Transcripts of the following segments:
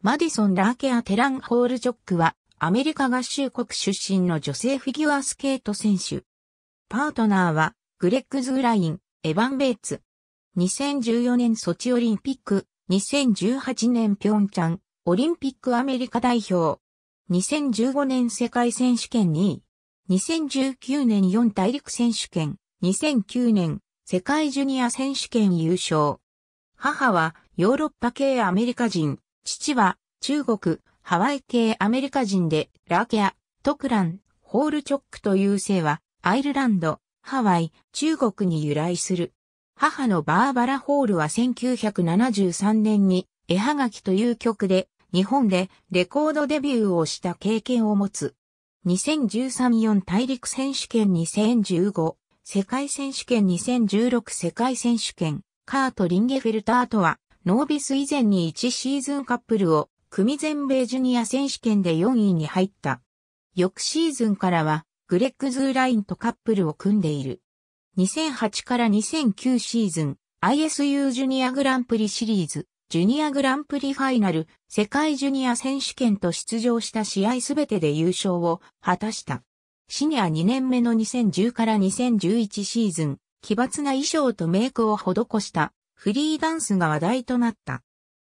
マディソン・ラーケア・テラン・ホールジョックは、アメリカ合衆国出身の女性フィギュアスケート選手。パートナーは、グレッグ・ズグライン、エヴァン・ベイツ。2014年ソチオリンピック、2018年ピョンチャン、オリンピックアメリカ代表。2015年世界選手権2位。2019年4大陸選手権。2009年世界ジュニア選手権優勝。母はヨーロッパ系アメリカ人。父は中国、ハワイ系アメリカ人で、ラーケア、トクラン、ホールチョックという姓は、アイルランド、ハワイ、中国に由来する。母のバーバラ・ホールは1973年に、絵はがきという曲で、日本でレコードデビューをした経験を持つ。2013-4大陸選手権2015、世界選手権2016世界選手権、カート・リンゲフェルターとは、ノービス以前に1シーズンカップルを組全米ジュニア選手権で4位に入った。翌シーズンからはグレッグ・ズーラインとカップルを組んでいる。2008から2009シーズン ISU ジュニアグランプリシリーズ、ジュニアグランプリファイナル、世界ジュニア選手権と出場した試合すべてで優勝を果たした。シニア2年目の2010から2011シーズン、奇抜な衣装とメイクを施したフリーダンスが話題となった。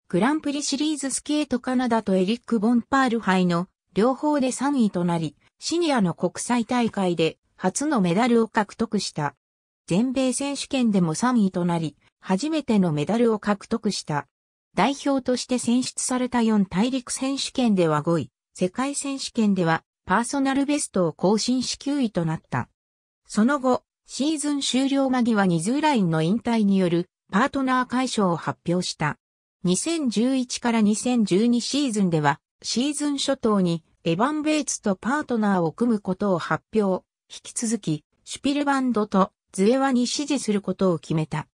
グランプリシリーズスケートカナダとエリック・ボンパール杯の両方で3位となり、シニアの国際大会で初のメダルを獲得した。全米選手権でも3位となり、初めてのメダルを獲得した。代表として選出された4大陸選手権では5位、世界選手権ではパーソナルベストを更新し9位となった。その後、シーズン終了間際にズーラインの引退によるパートナー解消を発表した。2011から2012シーズンでは、シーズン初頭にエヴァン・ベイツとパートナーを組むことを発表。引き続き、シュピルバンドとズエワに支持することを決めた。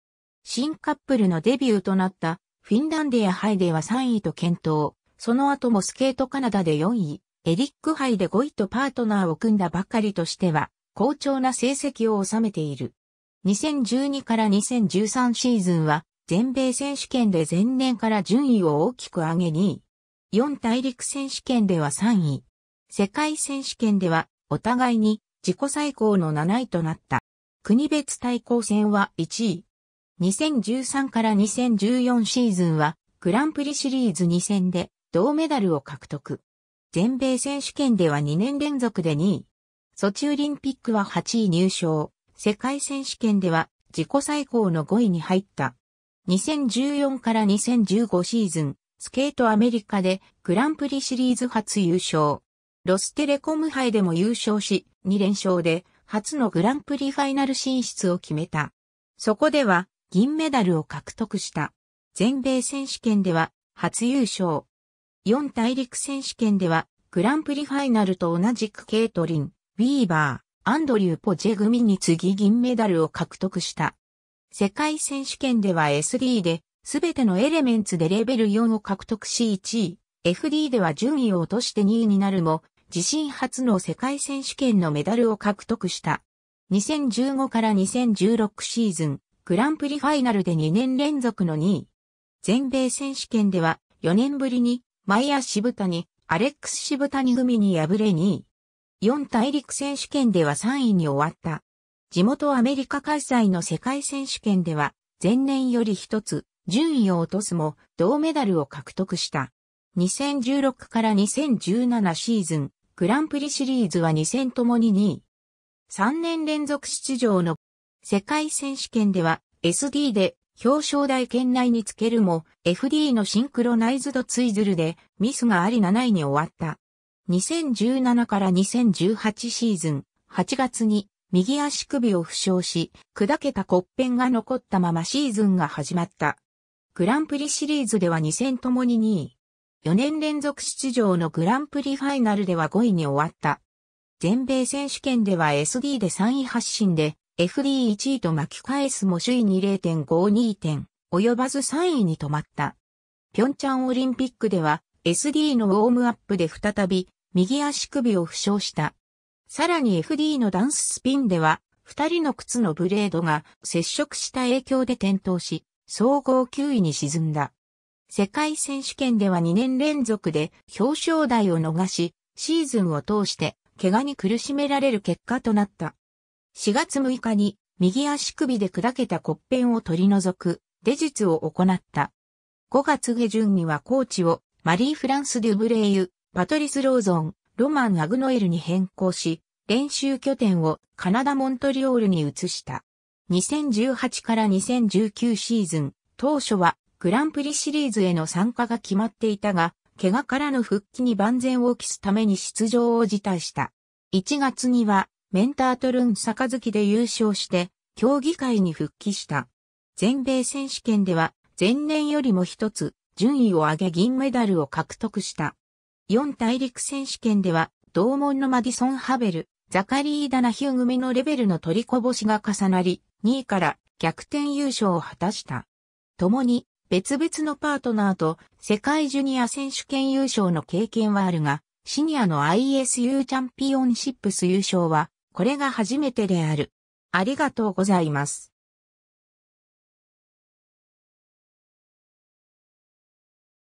新カップルのデビューとなったフィンランディアハイでは3位と検討。その後もスケートカナダで4位、エリックハイで5位とパートナーを組んだばかりとしては、好調な成績を収めている。2012から2013シーズンは全米選手権で前年から順位を大きく上げ2位。4大陸選手権では3位。世界選手権ではお互いに自己最高の7位となった。国別対抗戦は1位。2013から2014シーズンはグランプリシリーズ2戦で銅メダルを獲得。全米選手権では2年連続で2位。ソチオリンピックは8位入賞。世界選手権では自己最高の5位に入った。2014から2015シーズン、スケートアメリカでグランプリシリーズ初優勝。ロステレコム杯でも優勝し、2連勝で初のグランプリファイナル進出を決めた。そこでは銀メダルを獲得した。全米選手権では初優勝。4大陸選手権ではグランプリファイナルと同じくケイトリン、ウィーバー。アンドリュー・ポジェ組に次銀メダルを獲得した。世界選手権では SD で、すべてのエレメンツでレベル4を獲得し1位、FD では順位を落として2位になるも、自身初の世界選手権のメダルを獲得した。2015から2016シーズン、グランプリファイナルで2年連続の2位。全米選手権では4年ぶりに、マイア・シブタニ、アレックス・シブタニ組に敗れ2位。4大陸選手権では3位に終わった。地元アメリカ開催の世界選手権では、前年より一つ、順位を落とすも、銅メダルを獲得した。2016から2017シーズン、グランプリシリーズは2戦ともに2位。3年連続出場の世界選手権では SD で表彰台圏内につけるも FD のシンクロナイズドツイズルでミスがあり7位に終わった。2017から2018シーズン8月に右足首を負傷し、砕けた骨片が残ったままシーズンが始まった。グランプリシリーズでは2戦ともに2位。4年連続出場のグランプリファイナルでは5位に終わった。全米選手権では SD で3位発進で、FD1 位と巻き返すも首位に0.52点、及ばず3位に止まった。ピョンチャンオリンピックでは、SD のウォームアップで再び右足首を負傷した。さらに FD のダンススピンでは、二人の靴のブレードが接触した影響で転倒し、総合9位に沈んだ。世界選手権では2年連続で表彰台を逃し、シーズンを通して怪我に苦しめられる結果となった。4月6日に右足首で砕けた骨片を取り除くデジ術を行った。5月下旬にはコーチをマリー・フランス・デュブレイユパトリス・ローゾン、ロマン・アグノエルに変更し、練習拠点をカナダ・モントリオールに移した。2018から2019シーズン、当初はグランプリシリーズへの参加が決まっていたが、怪我からの復帰に万全を期すために出場を辞退した。1月には、メンタートルン杯で優勝して、競技会に復帰した。全米選手権では、前年よりも一つ、順位を上げ銀メダルを獲得した。4大陸選手権では、同門のマディソン・ハベル、ザカリー・ダナヒュー組のレベルの取りこぼしが重なり、2位から逆転優勝を果たした。共に別々のパートナーと世界ジュニア選手権優勝の経験はあるが、シニアの ISU チャンピオンシップス優勝は、これが初めてである。ありがとうございます。